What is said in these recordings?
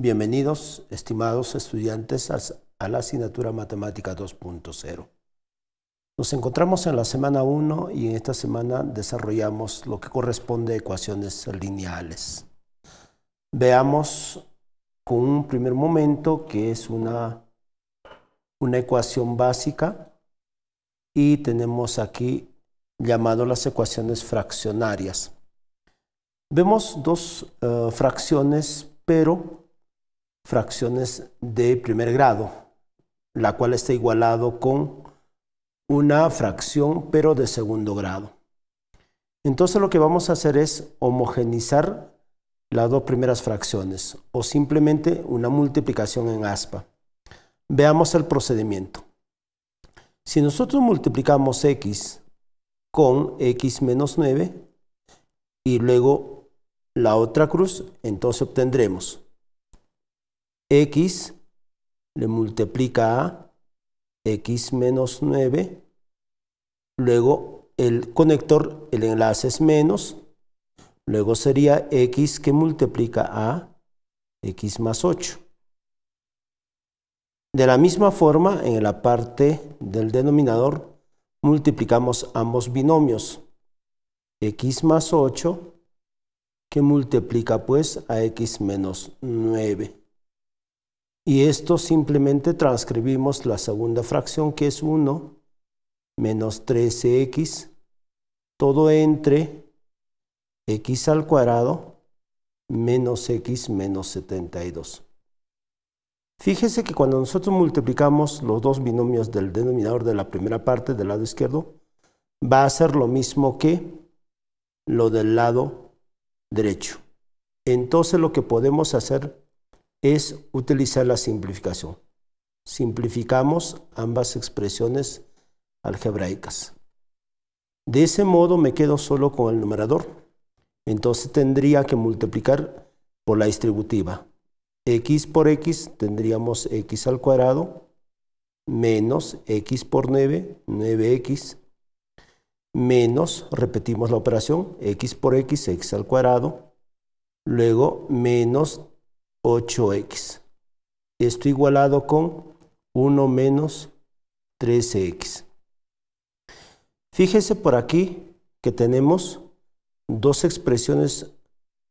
Bienvenidos, estimados estudiantes, a la asignatura Matemática 2.0. Nos encontramos en la semana 1 y en esta semana desarrollamos lo que corresponde a ecuaciones lineales. Veamos con un primer momento que es una, una ecuación básica y tenemos aquí llamado las ecuaciones fraccionarias. Vemos dos eh, fracciones, pero fracciones de primer grado, la cual está igualado con una fracción pero de segundo grado. Entonces lo que vamos a hacer es homogenizar las dos primeras fracciones o simplemente una multiplicación en aspa. Veamos el procedimiento. Si nosotros multiplicamos x con x menos 9 y luego la otra cruz, entonces obtendremos x le multiplica a x menos 9, luego el conector, el enlace es menos, luego sería x que multiplica a x más 8. De la misma forma, en la parte del denominador multiplicamos ambos binomios, x más 8 que multiplica pues a x menos 9. Y esto simplemente transcribimos la segunda fracción, que es 1 menos 13x, todo entre x al cuadrado menos x menos 72. Fíjese que cuando nosotros multiplicamos los dos binomios del denominador de la primera parte del lado izquierdo, va a ser lo mismo que lo del lado derecho. Entonces lo que podemos hacer es utilizar la simplificación. Simplificamos ambas expresiones algebraicas. De ese modo me quedo solo con el numerador. Entonces tendría que multiplicar por la distributiva. x por x tendríamos x al cuadrado menos x por 9, 9x, menos, repetimos la operación, x por x, x al cuadrado, luego menos 8x. Esto igualado con 1 menos 13x. Fíjese por aquí que tenemos dos expresiones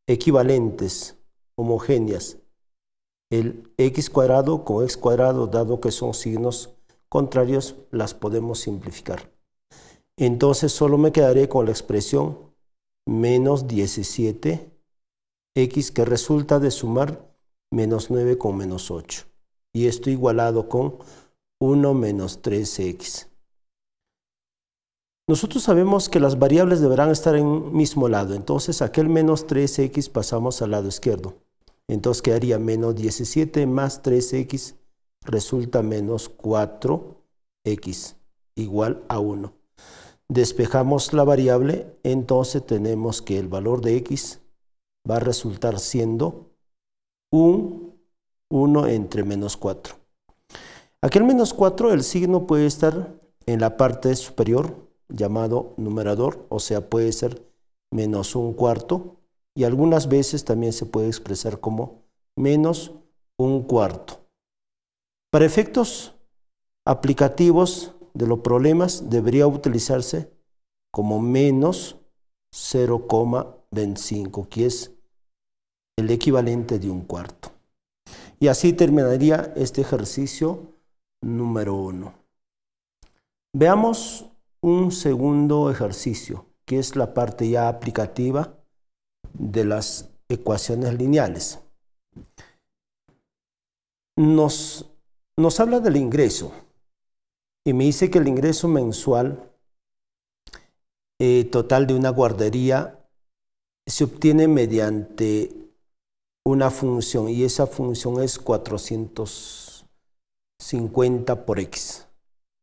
equivalentes, homogéneas. El x cuadrado con x cuadrado, dado que son signos contrarios, las podemos simplificar. Entonces solo me quedaré con la expresión menos 17x que resulta de sumar menos 9 con menos 8. Y esto igualado con 1 menos 3x. Nosotros sabemos que las variables deberán estar en mismo lado, entonces aquel menos 3x pasamos al lado izquierdo. Entonces quedaría menos 17 más 3x resulta menos 4x igual a 1. Despejamos la variable, entonces tenemos que el valor de x va a resultar siendo un 1 entre menos 4. aquel menos 4, el signo puede estar en la parte superior, llamado numerador, o sea, puede ser menos un cuarto, y algunas veces también se puede expresar como menos un cuarto. Para efectos aplicativos de los problemas debería utilizarse como menos 0,25, que es el equivalente de un cuarto. Y así terminaría este ejercicio número uno Veamos un segundo ejercicio, que es la parte ya aplicativa de las ecuaciones lineales. Nos, nos habla del ingreso y me dice que el ingreso mensual eh, total de una guardería se obtiene mediante una función y esa función es 450 por x.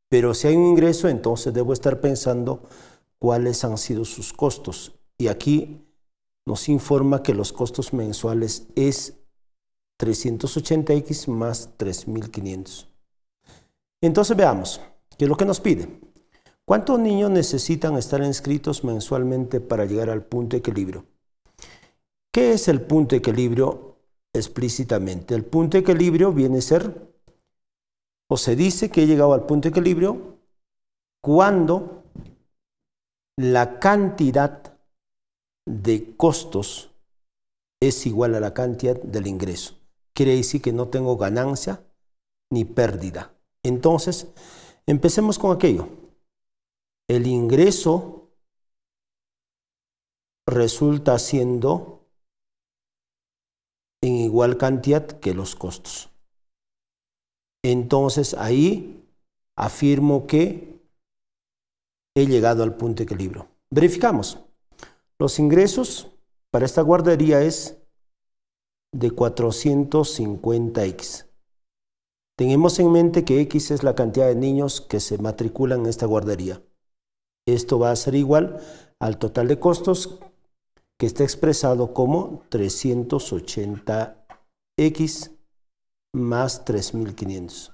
Pero si hay un ingreso, entonces debo estar pensando cuáles han sido sus costos. Y aquí nos informa que los costos mensuales es 380x más 3500. Entonces veamos, ¿qué es lo que nos pide? ¿Cuántos niños necesitan estar inscritos mensualmente para llegar al punto de equilibrio? ¿Qué es el punto de equilibrio explícitamente? El punto de equilibrio viene a ser, o se dice que he llegado al punto de equilibrio, cuando la cantidad de costos es igual a la cantidad del ingreso. Quiere decir que no tengo ganancia ni pérdida. Entonces, empecemos con aquello. El ingreso resulta siendo igual cantidad que los costos. Entonces ahí afirmo que he llegado al punto de equilibrio. Verificamos. Los ingresos para esta guardería es de 450x. Tenemos en mente que x es la cantidad de niños que se matriculan en esta guardería. Esto va a ser igual al total de costos que está expresado como 380 X más 3500.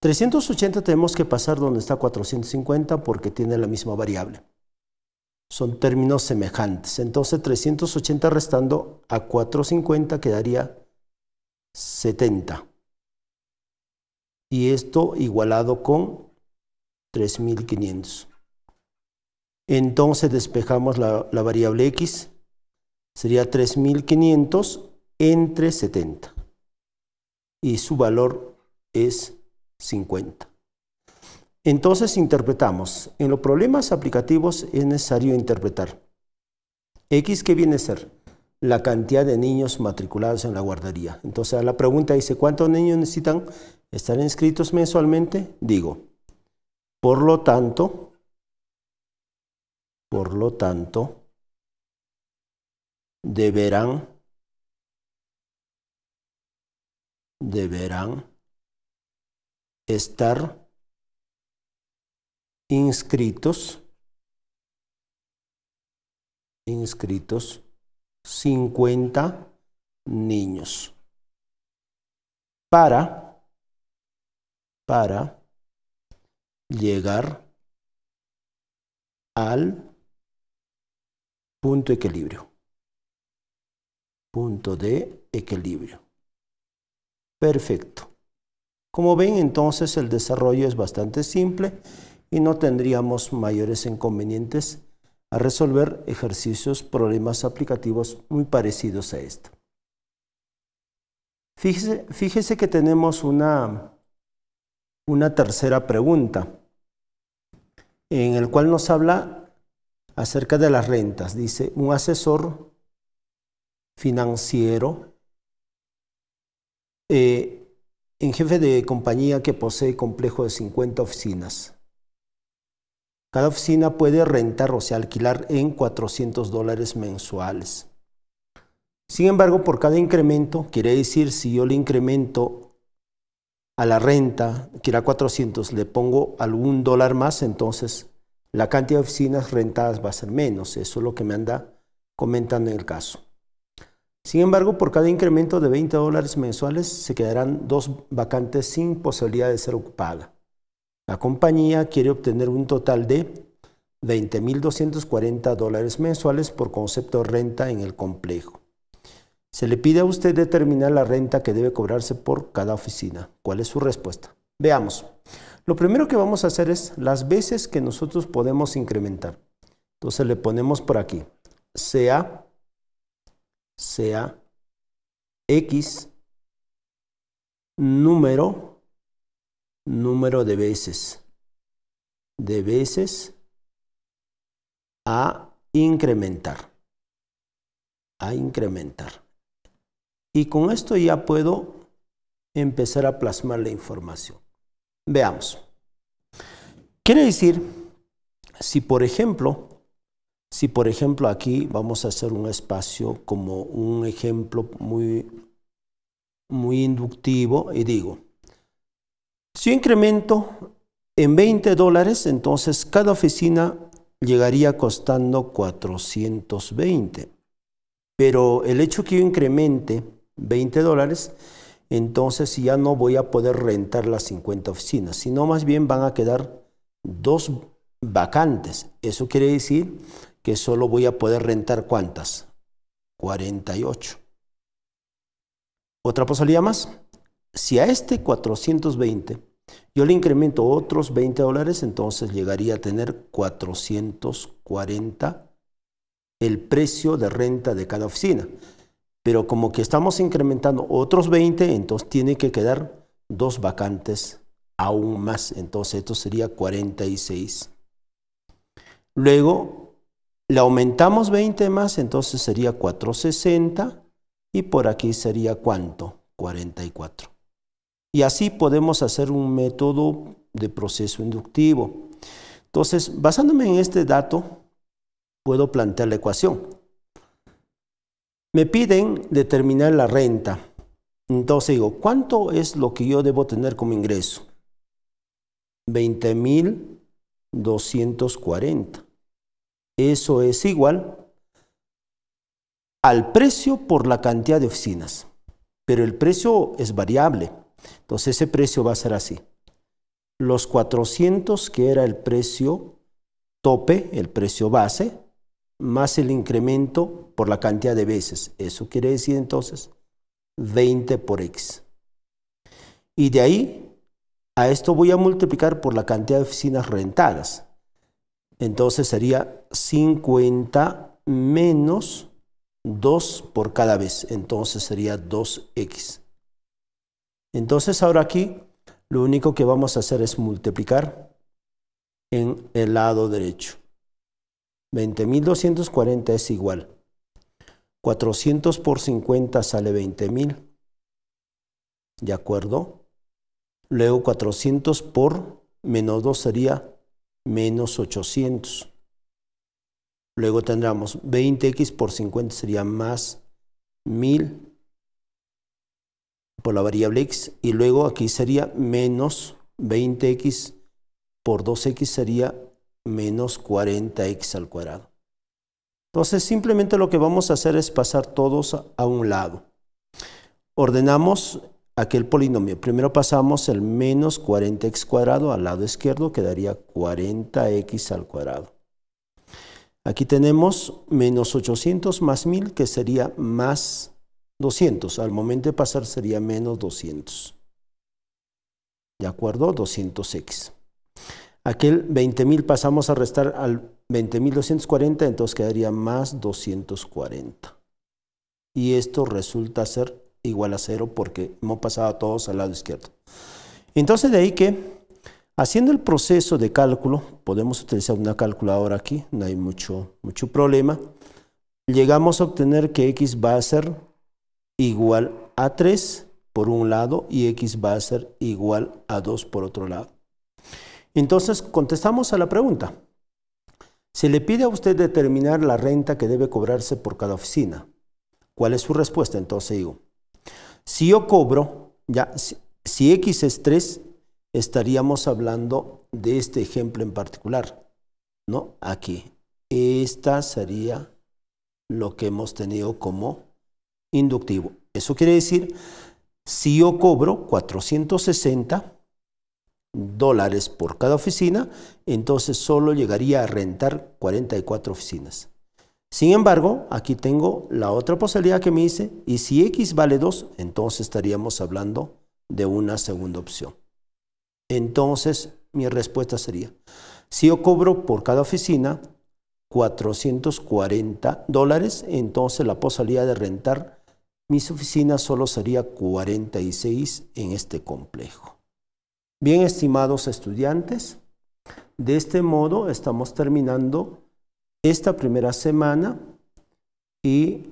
380 tenemos que pasar donde está 450 porque tiene la misma variable. Son términos semejantes. Entonces 380 restando a 450 quedaría 70. Y esto igualado con 3500. Entonces despejamos la, variable x sería 3.500 entre 70 y su valor es 50. Entonces interpretamos. En los problemas aplicativos es necesario interpretar. X, que viene a ser? La cantidad de niños matriculados en la guardería. Entonces la pregunta dice, ¿cuántos niños necesitan estar inscritos mensualmente? Digo, por lo tanto, por lo tanto, deberán deberán estar inscritos inscritos 50 niños para para llegar al punto equilibrio punto de equilibrio. Perfecto. Como ven, entonces el desarrollo es bastante simple y no tendríamos mayores inconvenientes a resolver ejercicios, problemas aplicativos muy parecidos a esto. Fíjese, fíjese que tenemos una, una tercera pregunta, en el cual nos habla acerca de las rentas. Dice, un asesor financiero, eh, en jefe de compañía que posee complejo de 50 oficinas. Cada oficina puede rentar o se alquilar en 400 dólares mensuales. Sin embargo, por cada incremento, quiere decir, si yo le incremento a la renta, que era 400, le pongo algún dólar más, entonces la cantidad de oficinas rentadas va a ser menos. Eso es lo que me anda comentando en el caso. Sin embargo, por cada incremento de 20 dólares mensuales se quedarán dos vacantes sin posibilidad de ser ocupada. La compañía quiere obtener un total de 20.240 dólares mensuales por concepto de renta en el complejo. Se le pide a usted determinar la renta que debe cobrarse por cada oficina. ¿Cuál es su respuesta? Veamos. Lo primero que vamos a hacer es las veces que nosotros podemos incrementar. Entonces le ponemos por aquí. Sea sea X número, número de veces, de veces a incrementar, a incrementar. Y con esto ya puedo empezar a plasmar la información. Veamos. Quiere decir, si por ejemplo si por ejemplo aquí vamos a hacer un espacio como un ejemplo muy, muy inductivo y digo, si incremento en 20 dólares, entonces cada oficina llegaría costando 420. Pero el hecho que yo incremente 20 dólares, entonces ya no voy a poder rentar las 50 oficinas, sino más bien van a quedar dos vacantes. Eso quiere decir que solo voy a poder rentar cuántas? 48. Otra posibilidad más. Si a este 420 yo le incremento otros 20 dólares, entonces llegaría a tener 440 el precio de renta de cada oficina. Pero como que estamos incrementando otros 20, entonces tiene que quedar dos vacantes aún más. Entonces esto sería 46. Luego le aumentamos 20 más, entonces sería 460 y por aquí sería cuánto? 44. Y así podemos hacer un método de proceso inductivo. Entonces, basándome en este dato, puedo plantear la ecuación. Me piden determinar la renta. Entonces digo, ¿cuánto es lo que yo debo tener como ingreso? 20.240. Eso es igual al precio por la cantidad de oficinas. Pero el precio es variable. Entonces ese precio va a ser así. Los 400, que era el precio tope, el precio base, más el incremento por la cantidad de veces. Eso quiere decir entonces 20 por X. Y de ahí a esto voy a multiplicar por la cantidad de oficinas rentadas. Entonces sería 50 menos 2 por cada vez. Entonces sería 2x. Entonces ahora aquí lo único que vamos a hacer es multiplicar en el lado derecho. 20.240 es igual. 400 por 50 sale 20.000. ¿De acuerdo? Luego 400 por menos 2 sería menos 800. Luego tendremos 20x por 50 sería más 1000 por la variable x. Y luego aquí sería menos 20x por 2x sería menos 40x al cuadrado. Entonces simplemente lo que vamos a hacer es pasar todos a un lado. Ordenamos aquel polinomio. Primero pasamos el menos 40x cuadrado al lado izquierdo, quedaría 40x al cuadrado. Aquí tenemos menos 800 más 1000, que sería más 200. Al momento de pasar sería menos 200. ¿De acuerdo? 200x. Aquel 20.000 pasamos a restar al 20.240, entonces quedaría más 240. Y esto resulta ser igual a cero porque hemos pasado a todos al lado izquierdo. Entonces de ahí que haciendo el proceso de cálculo, podemos utilizar una calculadora aquí, no hay mucho, mucho problema, llegamos a obtener que x va a ser igual a 3 por un lado y x va a ser igual a 2 por otro lado. Entonces contestamos a la pregunta. Se le pide a usted determinar la renta que debe cobrarse por cada oficina. ¿Cuál es su respuesta? Entonces digo, si yo cobro, ya, si, X es 3, estaríamos hablando de este ejemplo en particular, ¿no? Aquí. Esta sería lo que hemos tenido como inductivo. Eso quiere decir, si yo cobro 460 dólares por cada oficina, entonces solo llegaría a rentar 44 oficinas. Sin embargo, aquí tengo la otra posibilidad que me hice, y si x vale 2, entonces estaríamos hablando de una segunda opción. Entonces, mi respuesta sería, si yo cobro por cada oficina 440 dólares, entonces la posibilidad de rentar mis oficinas solo sería 46 en este complejo. Bien, estimados estudiantes, de este modo estamos terminando esta primera semana y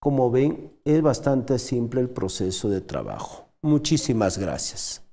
como ven es bastante simple el proceso de trabajo. Muchísimas gracias.